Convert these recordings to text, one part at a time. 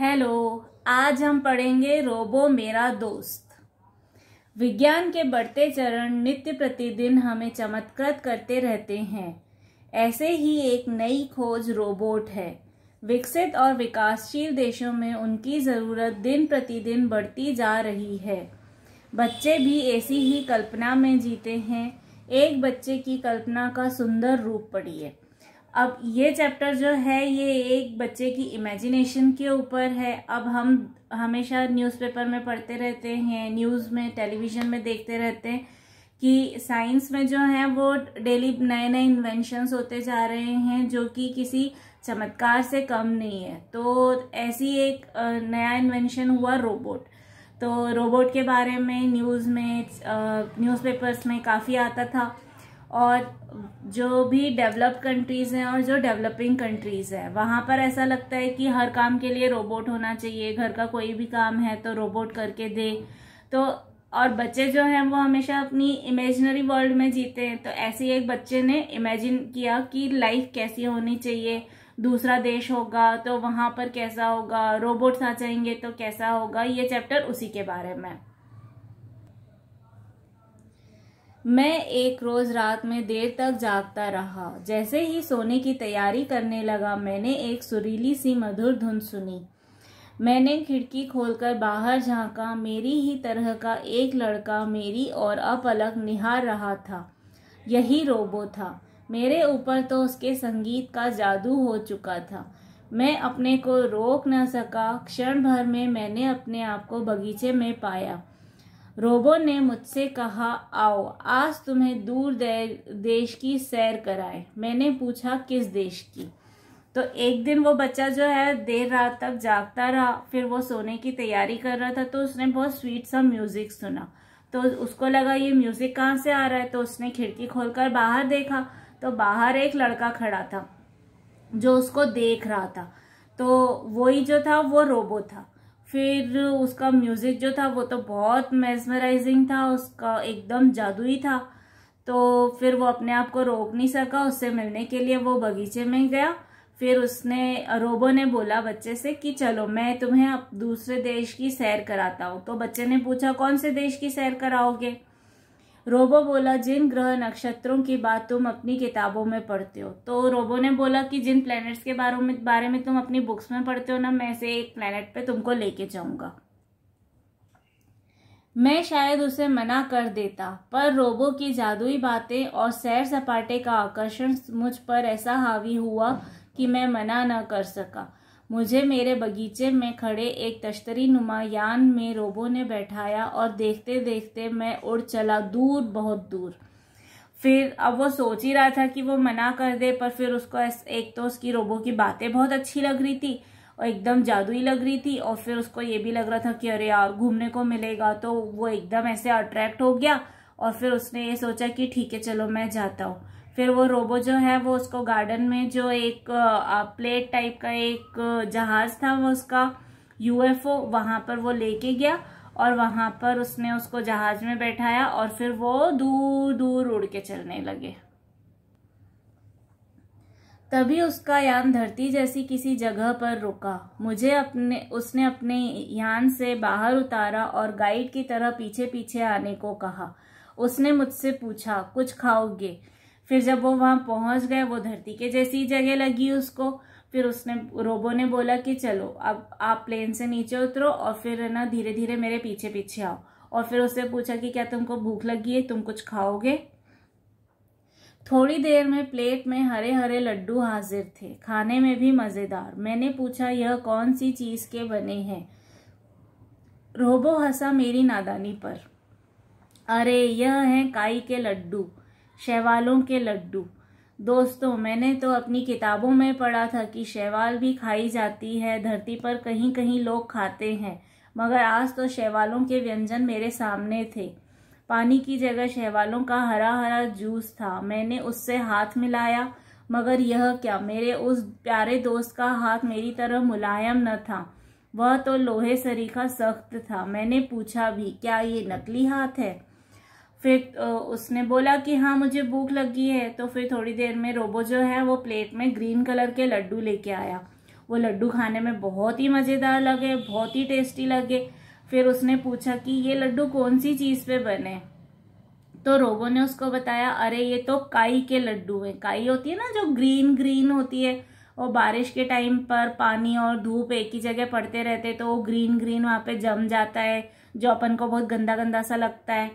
hello आज हम पढ़ेंगे रोबो मेरा दोस्त विज्ञान के बढ़ते चरण नित्य प्रतिदिन हमें चमत्कृत करते रहते हैं ऐसे ही एक नई खोज रोबोट है विकसित और विकासशील देशों में उनकी ज़रूरत दिन प्रतिदिन बढ़ती जा रही है बच्चे भी ऐसी ही कल्पना में जीते हैं एक बच्चे की कल्पना का सुंदर रूप पढ़िए अब ये चैप्टर जो है ये एक बच्चे की इमेजिनेशन के ऊपर है अब हम हमेशा न्यूज़पेपर में पढ़ते रहते हैं न्यूज़ में टेलीविज़न में देखते रहते हैं कि साइंस में जो है वो डेली नए नए इन्वेंशंस होते जा रहे हैं जो कि किसी चमत्कार से कम नहीं है तो ऐसी एक नया इन्वेंशन हुआ रोबोट तो रोबोट के बारे में न्यूज़ में न्यूज़पेपर्स में काफ़ी आता था और जो भी डेवलप्ड कंट्रीज़ हैं और जो डेवलपिंग कंट्रीज़ हैं वहाँ पर ऐसा लगता है कि हर काम के लिए रोबोट होना चाहिए घर का कोई भी काम है तो रोबोट करके दे तो और बच्चे जो हैं वो हमेशा अपनी इमेजिनरी वर्ल्ड में जीते हैं तो ऐसे ही एक बच्चे ने इमेजिन किया कि लाइफ कैसी होनी चाहिए दूसरा देश होगा तो वहाँ पर कैसा होगा रोबोट्स आ जाएंगे तो कैसा होगा ये चैप्टर उसी के बारे में मैं एक रोज रात में देर तक जागता रहा जैसे ही सोने की तैयारी करने लगा मैंने एक सुरीली सी मधुर धुन सुनी मैंने खिड़की खोलकर बाहर झांका मेरी ही तरह का एक लड़का मेरी और अपलक निहार रहा था यही रोबो था मेरे ऊपर तो उसके संगीत का जादू हो चुका था मैं अपने को रोक न सका क्षण भर में मैंने अपने आप को बगीचे में पाया रोबो ने मुझसे कहा आओ आज तुम्हें दूर देश की सैर कराए मैंने पूछा किस देश की तो एक दिन वो बच्चा जो है देर रात तक जागता रहा फिर वो सोने की तैयारी कर रहा था तो उसने बहुत स्वीट सा म्यूज़िक सुना तो उसको लगा ये म्यूज़िक कहाँ से आ रहा है तो उसने खिड़की खोलकर बाहर देखा तो बाहर एक लड़का खड़ा था जो उसको देख रहा था तो वही जो था वो रोबो था फिर उसका म्यूज़िक जो था वो तो बहुत मेजमराइजिंग था उसका एकदम जादुई था तो फिर वो अपने आप को रोक नहीं सका उससे मिलने के लिए वो बगीचे में गया फिर उसने रोबो ने बोला बच्चे से कि चलो मैं तुम्हें अब दूसरे देश की सैर कराता हूँ तो बच्चे ने पूछा कौन से देश की सैर कराओगे रोबो बोला जिन ग्रह नक्षत्रों की बात तुम अपनी किताबों में पढ़ते हो तो रोबो ने बोला कि जिन प्लैनेट्स के बारे में बारे में तुम अपनी बुक्स में पढ़ते हो ना मैं से एक प्लैनेट पे तुमको लेके जाऊंगा मैं शायद उसे मना कर देता पर रोबो की जादुई बातें और सैर सपाटे का आकर्षण मुझ पर ऐसा हावी हुआ कि मैं मना न कर सका मुझे मेरे बगीचे में खड़े एक तश्तरी नुमा यान में रोबो ने बैठाया और देखते देखते मैं उड़ चला दूर बहुत दूर फिर अब वो सोच ही रहा था कि वो मना कर दे पर फिर उसको एक तो उसकी रोबो की बातें बहुत अच्छी लग रही थी और एकदम जादुई लग रही थी और फिर उसको ये भी लग रहा था कि अरे यार घूमने को मिलेगा तो वो एकदम ऐसे अट्रैक्ट हो गया और फिर उसने ये सोचा कि ठीक है चलो मैं जाता हूँ फिर वो रोबो जो है वो उसको गार्डन में जो एक प्लेट टाइप का एक जहाज था वो उसका यूएफओ वहां पर वो लेके गया और वहां पर उसने उसको जहाज में बैठाया और फिर वो दूर दूर उड़ के चलने लगे तभी उसका यान धरती जैसी किसी जगह पर रुका मुझे अपने उसने अपने यान से बाहर उतारा और गाइड की तरह पीछे पीछे आने को कहा उसने मुझसे पूछा कुछ खाओगे फिर जब वो वहाँ पहुँच गए वो धरती के जैसी जगह लगी उसको फिर उसने रोबो ने बोला कि चलो अब आप प्लेन से नीचे उतरो और फिर ना धीरे धीरे मेरे पीछे पीछे आओ और फिर उससे पूछा कि क्या तुमको भूख लगी है तुम कुछ खाओगे थोड़ी देर में प्लेट में हरे हरे लड्डू हाजिर थे खाने में भी मज़ेदार मैंने पूछा यह कौन सी चीज़ के बने हैं रोबो हंसा मेरी नादानी पर अरे यह हैं काई के लड्डू शैवालों के लड्डू दोस्तों मैंने तो अपनी किताबों में पढ़ा था कि शैवाल भी खाई जाती है धरती पर कहीं कहीं लोग खाते हैं मगर आज तो शैवालों के व्यंजन मेरे सामने थे पानी की जगह शैवालों का हरा हरा जूस था मैंने उससे हाथ मिलाया मगर यह क्या मेरे उस प्यारे दोस्त का हाथ मेरी तरह मुलायम न था वह तो लोहे सरीखा सख्त था मैंने पूछा भी क्या ये नकली हाथ है फिर उसने बोला कि हाँ मुझे भूख लगी है तो फिर थोड़ी देर में रोबो जो है वो प्लेट में ग्रीन कलर के लड्डू लेके आया वो लड्डू खाने में बहुत ही मज़ेदार लगे बहुत ही टेस्टी लगे फिर उसने पूछा कि ये लड्डू कौन सी चीज़ पे बने तो रोबो ने उसको बताया अरे ये तो काई के लड्डू हैं काई होती है ना जो ग्रीन ग्रीन होती है और बारिश के टाइम पर पानी और धूप एक ही जगह पड़ते रहते तो वो ग्रीन ग्रीन वहाँ पे जम जाता है जो अपन को बहुत गंदा गंदा सा लगता है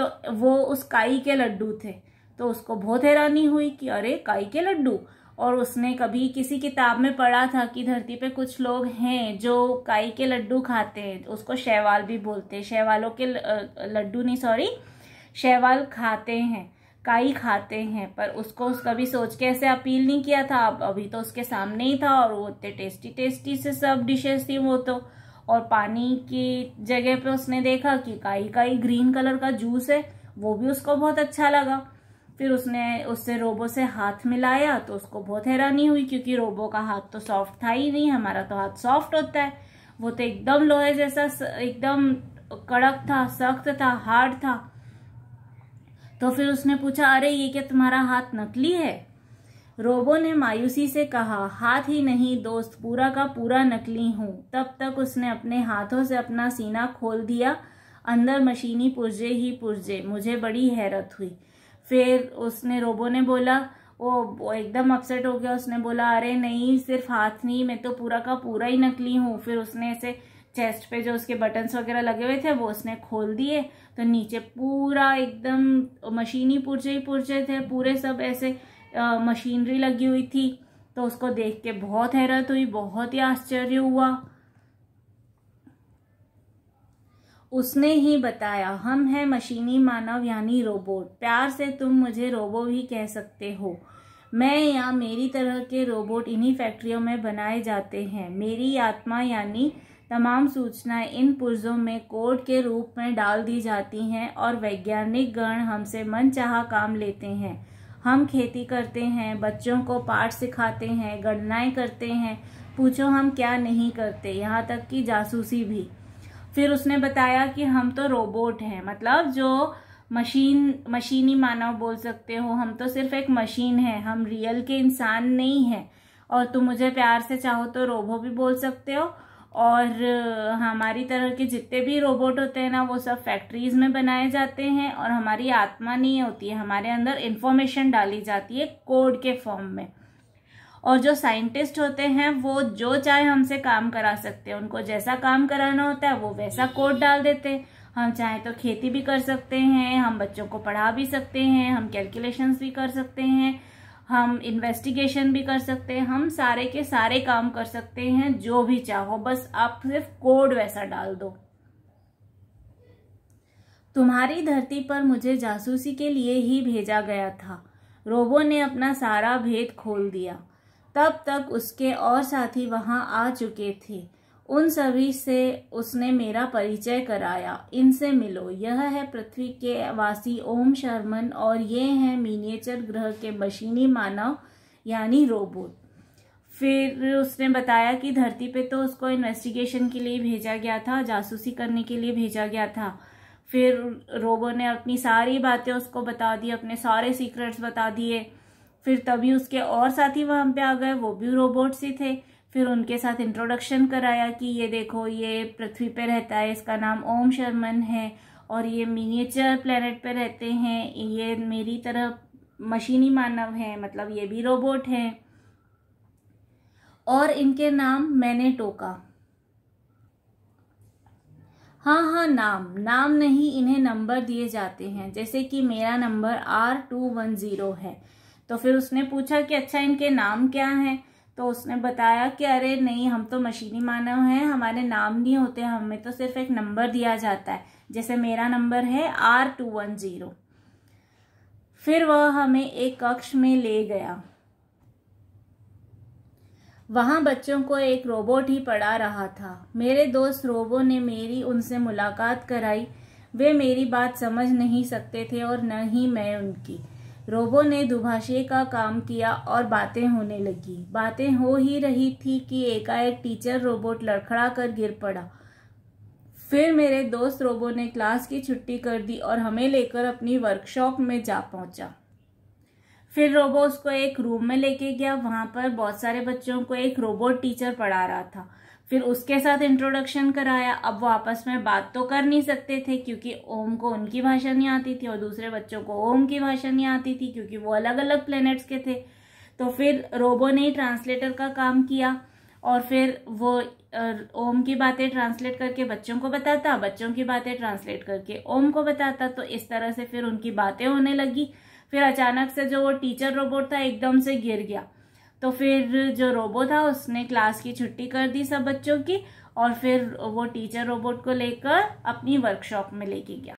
तो वो उस काई के लड्डू थे तो उसको बहुत हैरानी हुई कि अरे काई के लड्डू और उसने कभी किसी किताब में पढ़ा था कि धरती पे कुछ लोग हैं जो काई के लड्डू खाते हैं तो उसको शैवाल भी बोलते हैं शैवालों के लड्डू नहीं सॉरी शैवाल खाते हैं काई खाते हैं पर उसको कभी सोच के ऐसे अपील नहीं किया था अब अभी तो उसके सामने ही था और वो इतने टेस्टी टेस्टी से सब डिशेस थी वो तो और पानी की जगह पे उसने देखा कि काई काई ग्रीन कलर का जूस है वो भी उसको बहुत अच्छा लगा फिर उसने उससे रोबो से हाथ मिलाया तो उसको बहुत हैरानी हुई क्योंकि रोबो का हाथ तो सॉफ्ट था ही नहीं हमारा तो हाथ सॉफ्ट होता है वो तो एकदम लोहे जैसा एकदम कड़क था सख्त था हार्ड था तो फिर उसने पूछा अरे ये क्या तुम्हारा हाथ नकली है रोबो ने मायूसी से कहा हाथ ही नहीं दोस्त पूरा का पूरा नकली हूँ तब तक उसने अपने हाथों से अपना सीना खोल दिया अंदर मशीनी पुर्जे ही पुर्जे मुझे बड़ी हैरत हुई फिर उसने रोबो ने बोला वो एकदम अपसेट हो गया उसने बोला अरे नहीं सिर्फ हाथ नहीं मैं तो पूरा का पूरा ही नकली हूँ फिर उसने ऐसे चेस्ट पे जो उसके बटन्स वगैरह लगे हुए थे वो उसने खोल दिए तो नीचे पूरा एकदम मशीनी पुर्जे ही पुर्जे थे पूरे सब ऐसे मशीनरी लगी हुई थी तो उसको देख के बहुत हैरत हुई बहुत ही आश्चर्य हुआ उसने ही बताया हम हैं मशीनी मानव यानी रोबोट प्यार से तुम मुझे रोबो भी कह सकते हो मैं या मेरी तरह के रोबोट इन्हीं फैक्ट्रियों में बनाए जाते हैं मेरी आत्मा यानी तमाम सूचनाएं इन पुर्जों में कोड के रूप में डाल दी जाती हैं और वैज्ञानिक गण हमसे मन चाह काम लेते हैं हम खेती करते हैं बच्चों को पाठ सिखाते हैं गणनाएं करते हैं पूछो हम क्या नहीं करते यहाँ तक कि जासूसी भी फिर उसने बताया कि हम तो रोबोट हैं मतलब जो मशीन मशीनी मानव बोल सकते हो हम तो सिर्फ एक मशीन है हम रियल के इंसान नहीं हैं और तुम मुझे प्यार से चाहो तो रोबो भी बोल सकते हो और हमारी तरह के जितने भी रोबोट होते हैं ना वो सब फैक्ट्रीज में बनाए जाते हैं और हमारी आत्मा नहीं होती है हमारे अंदर इन्फॉर्मेशन डाली जाती है कोड के फॉर्म में और जो साइंटिस्ट होते हैं वो जो चाहे हमसे काम करा सकते हैं उनको जैसा काम कराना होता है वो वैसा कोड डाल देते हैं हम चाहे तो खेती भी कर सकते हैं हम बच्चों को पढ़ा भी सकते हैं हम कैलकुलेशंस भी कर सकते हैं हम इन्वेस्टिगेशन भी कर सकते हैं हम सारे के सारे काम कर सकते हैं जो भी चाहो बस आप सिर्फ कोड वैसा डाल दो तुम्हारी धरती पर मुझे जासूसी के लिए ही भेजा गया था रोबो ने अपना सारा भेद खोल दिया तब तक उसके और साथी वहां आ चुके थे उन सभी से उसने मेरा परिचय कराया इनसे मिलो यह है पृथ्वी के वासी ओम शर्मन और ये हैं मिनिएचर ग्रह के मशीनी मानव यानी रोबोट फिर उसने बताया कि धरती पे तो उसको इन्वेस्टिगेशन के लिए भेजा गया था जासूसी करने के लिए भेजा गया था फिर रोबो ने अपनी सारी बातें उसको बता दी अपने सारे सीक्रेट्स बता दिए फिर तभी उसके और साथी वहाँ पे आ गए वो भी रोबोट्स ही थे फिर उनके साथ इंट्रोडक्शन कराया कि ये देखो ये पृथ्वी पर रहता है इसका नाम ओम शर्मन है और ये मिनिएचर प्लेनेट पे रहते हैं ये मेरी तरह मशीनी मानव है मतलब ये भी रोबोट हैं और इनके नाम मैंने टोका हाँ हाँ नाम नाम नहीं इन्हें नंबर दिए जाते हैं जैसे कि मेरा number R two one zero है तो फिर उसने पूछा कि अच्छा इनके नाम क्या हैं तो उसने बताया कि अरे नहीं हम तो मशीनी मानव हैं हमारे नाम नहीं होते हमें तो सिर्फ एक नंबर दिया जाता है जैसे मेरा नंबर है आर टू वन ज़ीरो फिर वह हमें एक कक्ष में ले गया वहां बच्चों को एक रोबोट ही पढ़ा रहा था मेरे दोस्त रोबो ने मेरी उनसे मुलाकात कराई वे मेरी बात समझ नहीं सकते थे और न ही मैं उनकी रोबो ने दुभाषे का काम किया और बातें होने लगी बातें हो ही रही थी कि एकाएक टीचर रोबोट लड़खड़ा कर गिर पड़ा फिर मेरे दोस्त रोबो ने क्लास की छुट्टी कर दी और हमें लेकर अपनी वर्कशॉप में जा पहुंचा फिर रोबो उसको एक रूम में लेके गया वहाँ पर बहुत सारे बच्चों को एक रोबोट टीचर पढ़ा रहा था फिर उसके साथ इंट्रोडक्शन कराया अब वो आपस में बात तो कर नहीं सकते थे क्योंकि ओम को उनकी भाषा नहीं आती थी और दूसरे बच्चों को ओम की भाषा नहीं आती थी क्योंकि वो अलग अलग प्लैनेट्स के थे तो फिर रोबो ने ही ट्रांसलेटर का काम किया और फिर वो ओम की बातें ट्रांसलेट करके बच्चों को बताता बच्चों की बातें ट्रांसलेट करके ओम को बताता तो इस तरह से फिर उनकी बातें होने लगी फिर अचानक से जो वो टीचर रोबोट था एकदम से गिर गया तो फिर जो रोबो था उसने क्लास की छुट्टी कर दी सब बच्चों की और फिर वो टीचर रोबोट को लेकर अपनी वर्कशॉप में लेके गया